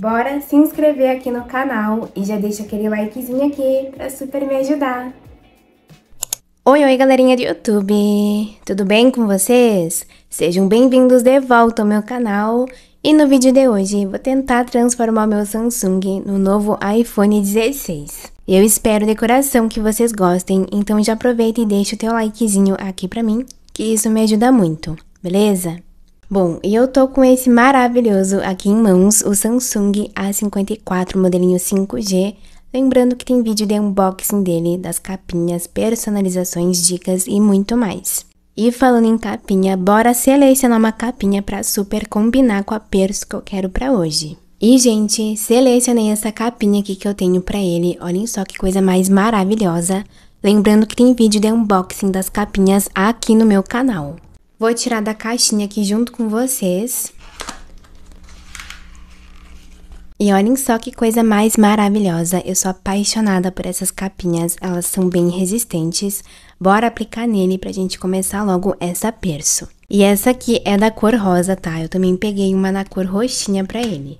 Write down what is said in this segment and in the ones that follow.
Bora se inscrever aqui no canal e já deixa aquele likezinho aqui pra super me ajudar. Oi, oi galerinha do YouTube! Tudo bem com vocês? Sejam bem-vindos de volta ao meu canal e no vídeo de hoje vou tentar transformar meu Samsung no novo iPhone 16. Eu espero de coração que vocês gostem, então já aproveita e deixa o teu likezinho aqui pra mim, que isso me ajuda muito, beleza? Bom, e eu tô com esse maravilhoso aqui em mãos, o Samsung A54 modelinho 5G. Lembrando que tem vídeo de unboxing dele, das capinhas, personalizações, dicas e muito mais. E falando em capinha, bora selecionar uma capinha para super combinar com a pers que eu quero para hoje. E, gente, selecionei essa capinha aqui que eu tenho para ele. Olhem só que coisa mais maravilhosa. Lembrando que tem vídeo de unboxing das capinhas aqui no meu canal. Vou tirar da caixinha aqui junto com vocês. E olhem só que coisa mais maravilhosa, eu sou apaixonada por essas capinhas, elas são bem resistentes. Bora aplicar nele pra gente começar logo essa perso. E essa aqui é da cor rosa, tá? Eu também peguei uma na cor roxinha pra ele.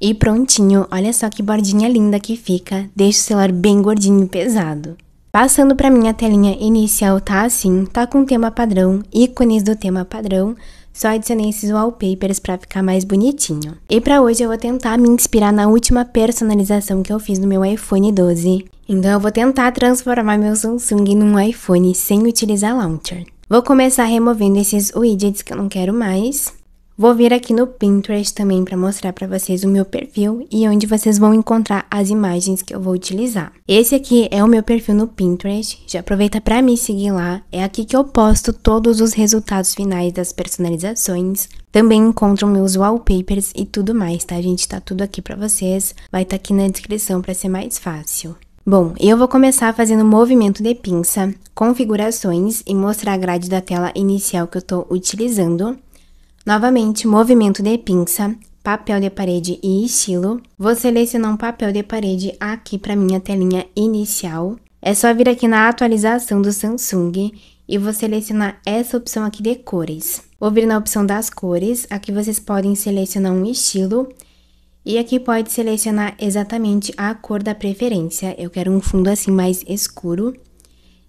E prontinho, olha só que bordinha linda que fica, deixa o celular bem gordinho e pesado. Passando para minha telinha inicial, tá assim, tá com tema padrão, ícones do tema padrão, só adicionei esses wallpapers para ficar mais bonitinho. E para hoje eu vou tentar me inspirar na última personalização que eu fiz no meu iPhone 12. Então eu vou tentar transformar meu Samsung num iPhone sem utilizar Launcher. Vou começar removendo esses widgets que eu não quero mais. Vou vir aqui no Pinterest também para mostrar para vocês o meu perfil e onde vocês vão encontrar as imagens que eu vou utilizar. Esse aqui é o meu perfil no Pinterest, já aproveita para me seguir lá, é aqui que eu posto todos os resultados finais das personalizações. Também encontro meus wallpapers e tudo mais, tá gente? Tá tudo aqui para vocês, vai estar tá aqui na descrição para ser mais fácil. Bom, eu vou começar fazendo movimento de pinça, configurações e mostrar a grade da tela inicial que eu estou utilizando. Novamente, movimento de pinça, papel de parede e estilo. Vou selecionar um papel de parede aqui para minha telinha inicial. É só vir aqui na atualização do Samsung e vou selecionar essa opção aqui de cores. Vou vir na opção das cores, aqui vocês podem selecionar um estilo e aqui pode selecionar exatamente a cor da preferência. Eu quero um fundo assim mais escuro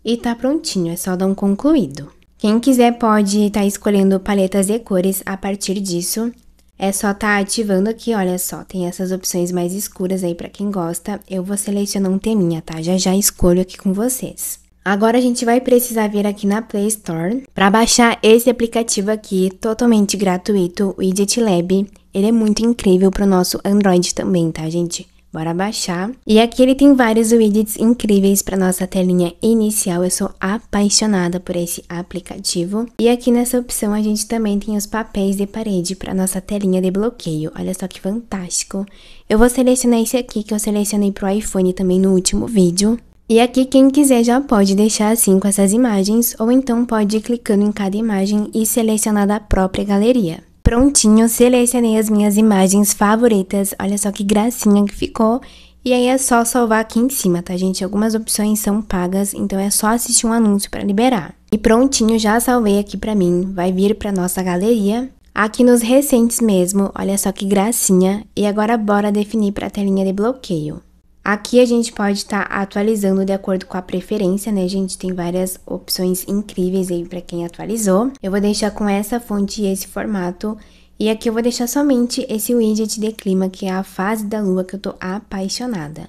e tá prontinho, é só dar um concluído. Quem quiser pode estar tá escolhendo paletas e cores a partir disso. É só tá ativando aqui, olha só, tem essas opções mais escuras aí para quem gosta. Eu vou selecionar um teminha, tá? Já já escolho aqui com vocês. Agora a gente vai precisar vir aqui na Play Store para baixar esse aplicativo aqui, totalmente gratuito, o Idiot Lab. Ele é muito incrível para o nosso Android também, tá, gente? Bora baixar. E aqui ele tem vários widgets incríveis para nossa telinha inicial. Eu sou apaixonada por esse aplicativo. E aqui nessa opção a gente também tem os papéis de parede para nossa telinha de bloqueio. Olha só que fantástico. Eu vou selecionar esse aqui que eu selecionei pro iPhone também no último vídeo. E aqui quem quiser já pode deixar assim com essas imagens ou então pode ir clicando em cada imagem e selecionar da própria galeria prontinho, selecionei as minhas imagens favoritas, olha só que gracinha que ficou. E aí é só salvar aqui em cima, tá gente? Algumas opções são pagas, então é só assistir um anúncio para liberar. E prontinho, já salvei aqui para mim, vai vir para nossa galeria. Aqui nos recentes mesmo, olha só que gracinha. E agora bora definir para a telinha de bloqueio. Aqui a gente pode estar tá atualizando de acordo com a preferência, né, gente? Tem várias opções incríveis aí para quem atualizou. Eu vou deixar com essa fonte e esse formato. E aqui eu vou deixar somente esse widget de clima, que é a fase da lua que eu tô apaixonada.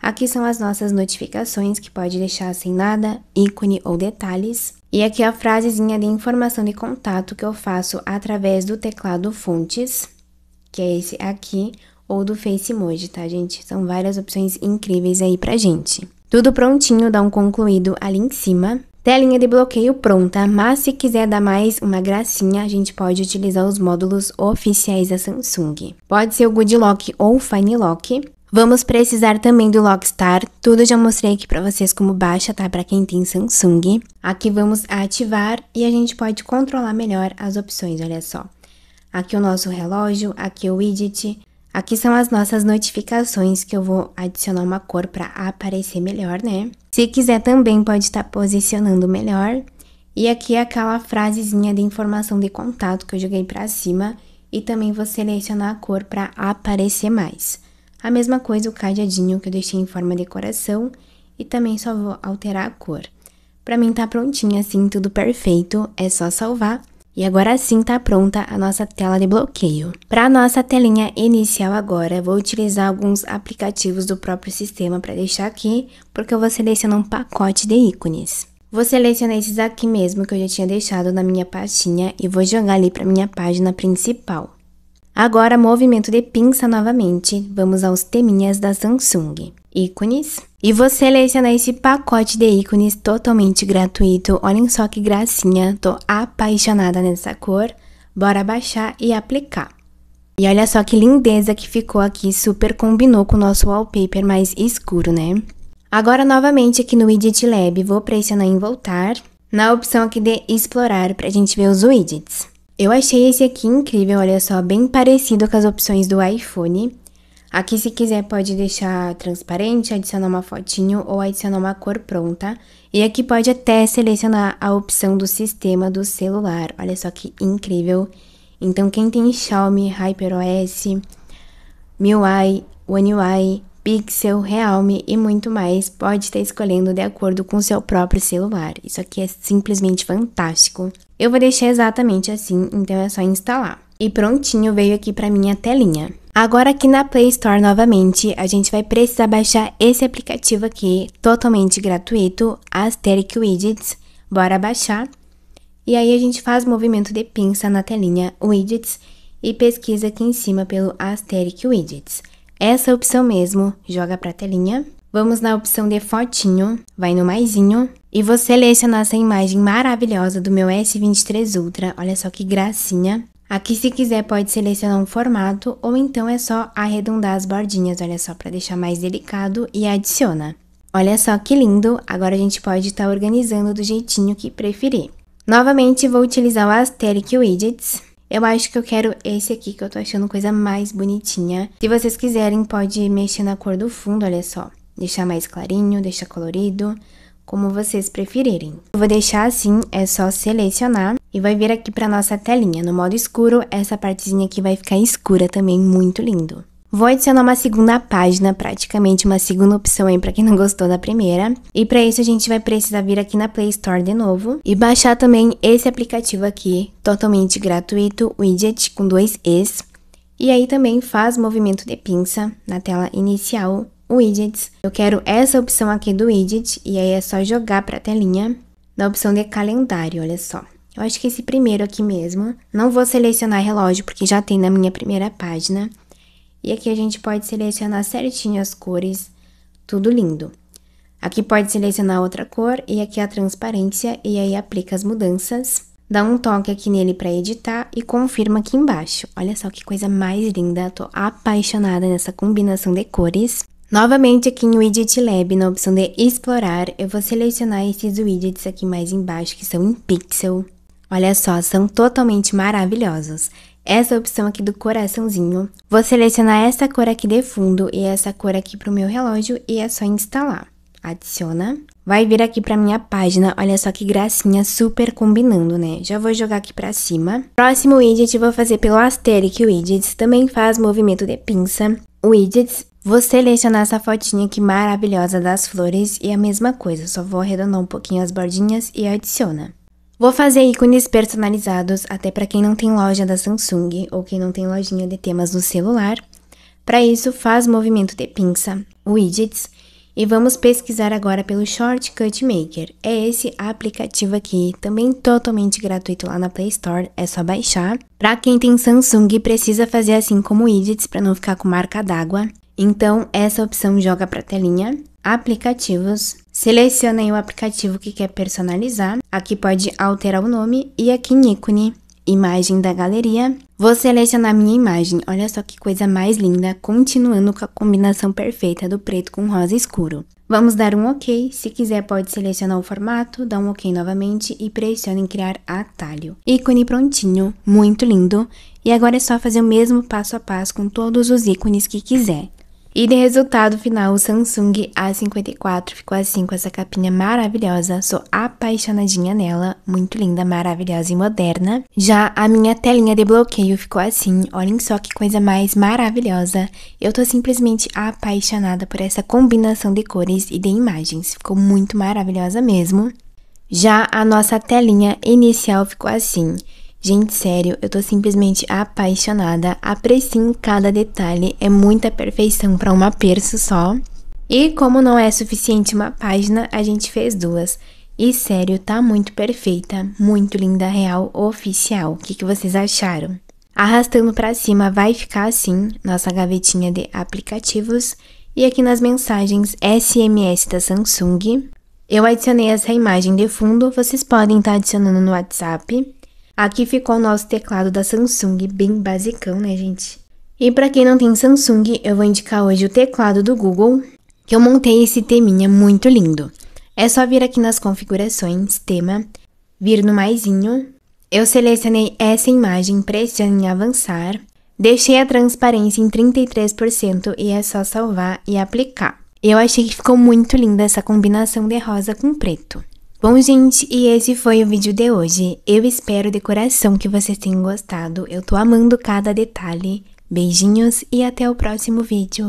Aqui são as nossas notificações, que pode deixar sem nada, ícone ou detalhes. E aqui é a frasezinha de informação de contato que eu faço através do teclado fontes, que é esse aqui, ou do Facemoji, tá, gente? São várias opções incríveis aí pra gente. Tudo prontinho, dá um concluído ali em cima. Telinha de bloqueio pronta, mas se quiser dar mais uma gracinha, a gente pode utilizar os módulos oficiais da Samsung. Pode ser o Good Lock ou o Fine Lock. Vamos precisar também do Lockstar, tudo já mostrei aqui para vocês como baixa, tá? Para quem tem Samsung. Aqui vamos ativar e a gente pode controlar melhor as opções, olha só. Aqui o nosso relógio, aqui o widget, Aqui são as nossas notificações, que eu vou adicionar uma cor para aparecer melhor, né? Se quiser também pode estar tá posicionando melhor. E aqui é aquela frasezinha de informação de contato que eu joguei para cima e também vou selecionar a cor para aparecer mais. A mesma coisa o cadeadinho que eu deixei em forma de coração e também só vou alterar a cor. Para mim tá prontinho assim, tudo perfeito, é só salvar e agora sim está pronta a nossa tela de bloqueio. Para a nossa telinha inicial agora, vou utilizar alguns aplicativos do próprio sistema para deixar aqui, porque eu vou selecionar um pacote de ícones. Vou selecionar esses aqui mesmo que eu já tinha deixado na minha pastinha e vou jogar ali para minha página principal. Agora, movimento de pinça novamente, vamos aos teminhas da Samsung. Ícones, e você seleciona esse pacote de ícones totalmente gratuito. Olhem só que gracinha, tô apaixonada nessa cor. Bora baixar e aplicar. E olha só que lindeza que ficou aqui, super combinou com o nosso wallpaper mais escuro, né? Agora, novamente, aqui no Widget Lab, vou pressionar em voltar, na opção aqui de explorar, para a gente ver os widgets. Eu achei esse aqui incrível, olha só, bem parecido com as opções do iPhone. Aqui, se quiser, pode deixar transparente, adicionar uma fotinho ou adicionar uma cor pronta. E aqui pode até selecionar a opção do sistema do celular. Olha só que incrível. Então, quem tem Xiaomi, HyperOS, MIUI, One UI, Pixel, Realme e muito mais, pode estar escolhendo de acordo com o seu próprio celular. Isso aqui é simplesmente fantástico. Eu vou deixar exatamente assim, então é só instalar. E prontinho, veio aqui para minha telinha. Agora aqui na Play Store novamente, a gente vai precisar baixar esse aplicativo aqui, totalmente gratuito, Asteric Widgets. Bora baixar. E aí a gente faz movimento de pinça na telinha Widgets e pesquisa aqui em cima pelo Asteric Widgets. Essa é opção mesmo, joga a telinha. Vamos na opção de fotinho, vai no maisinho e você selecionar essa imagem maravilhosa do meu S23 Ultra, olha só que gracinha. Aqui se quiser pode selecionar um formato ou então é só arredondar as bordinhas, olha só, para deixar mais delicado e adiciona. Olha só que lindo, agora a gente pode estar tá organizando do jeitinho que preferir. Novamente vou utilizar o Asteric Widgets. Eu acho que eu quero esse aqui, que eu tô achando coisa mais bonitinha. Se vocês quiserem, pode mexer na cor do fundo, olha só. Deixar mais clarinho, deixar colorido, como vocês preferirem. Eu vou deixar assim, é só selecionar e vai vir aqui para nossa telinha. No modo escuro, essa partezinha aqui vai ficar escura também, muito lindo. Vou adicionar uma segunda página, praticamente uma segunda opção aí para quem não gostou da primeira. E para isso a gente vai precisar vir aqui na Play Store de novo e baixar também esse aplicativo aqui, totalmente gratuito, widget com dois es. E aí também faz movimento de pinça na tela inicial, widgets. Eu quero essa opção aqui do widget e aí é só jogar para a telinha na opção de calendário, olha só. Eu acho que esse primeiro aqui mesmo. Não vou selecionar relógio, porque já tem na minha primeira página. E aqui a gente pode selecionar certinho as cores, tudo lindo. Aqui pode selecionar outra cor e aqui a transparência e aí aplica as mudanças. Dá um toque aqui nele para editar e confirma aqui embaixo. Olha só que coisa mais linda, tô apaixonada nessa combinação de cores. Novamente aqui em Widget Lab, na opção de explorar, eu vou selecionar esses widgets aqui mais embaixo que são em pixel. Olha só, são totalmente maravilhosos. Essa é opção aqui do coraçãozinho, vou selecionar essa cor aqui de fundo e essa cor aqui pro meu relógio e é só instalar. Adiciona. Vai vir aqui pra minha página, olha só que gracinha, super combinando, né? Já vou jogar aqui pra cima. Próximo widget vou fazer pelo O Widgets, também faz movimento de pinça. Widgets, Vou selecionar essa fotinha aqui maravilhosa das flores e a mesma coisa, só vou arredondar um pouquinho as bordinhas e adiciona. Vou fazer ícones personalizados até para quem não tem loja da Samsung ou quem não tem lojinha de temas no celular. Para isso, faz movimento de pinça, widgets, e vamos pesquisar agora pelo Shortcut Maker. É esse aplicativo aqui, também totalmente gratuito lá na Play Store, é só baixar. Para quem tem Samsung, precisa fazer assim como widgets para não ficar com marca d'água. Então, essa opção joga para telinha, aplicativos, Selecionem o aplicativo que quer personalizar. Aqui pode alterar o nome e aqui em ícone, imagem da galeria. Vou selecionar minha imagem. Olha só que coisa mais linda, continuando com a combinação perfeita do preto com rosa escuro. Vamos dar um OK. Se quiser, pode selecionar o formato, dar um OK novamente e pressione em criar atalho. Ícone prontinho, muito lindo. E agora é só fazer o mesmo passo a passo com todos os ícones que quiser. E de resultado final, o Samsung A54 ficou assim com essa capinha maravilhosa. Sou apaixonadinha nela, muito linda, maravilhosa e moderna. Já a minha telinha de bloqueio ficou assim, olhem só que coisa mais maravilhosa. Eu tô simplesmente apaixonada por essa combinação de cores e de imagens, ficou muito maravilhosa mesmo. Já a nossa telinha inicial ficou assim. Gente, sério, eu tô simplesmente apaixonada, aprecio cada detalhe, é muita perfeição para um perso só. E como não é suficiente uma página, a gente fez duas. E sério, tá muito perfeita, muito linda, real, oficial. O que, que vocês acharam? Arrastando para cima vai ficar assim, nossa gavetinha de aplicativos. E aqui nas mensagens SMS da Samsung, eu adicionei essa imagem de fundo, vocês podem estar tá adicionando no WhatsApp. Aqui ficou o nosso teclado da Samsung, bem basicão, né, gente? E para quem não tem Samsung, eu vou indicar hoje o teclado do Google, que eu montei esse teminha muito lindo. É só vir aqui nas configurações, tema, vir no maisinho. Eu selecionei essa imagem, pressiono em avançar. Deixei a transparência em 33% e é só salvar e aplicar. Eu achei que ficou muito linda essa combinação de rosa com preto. Bom, gente, e esse foi o vídeo de hoje. Eu espero de coração que vocês tenham gostado. Eu tô amando cada detalhe. Beijinhos e até o próximo vídeo.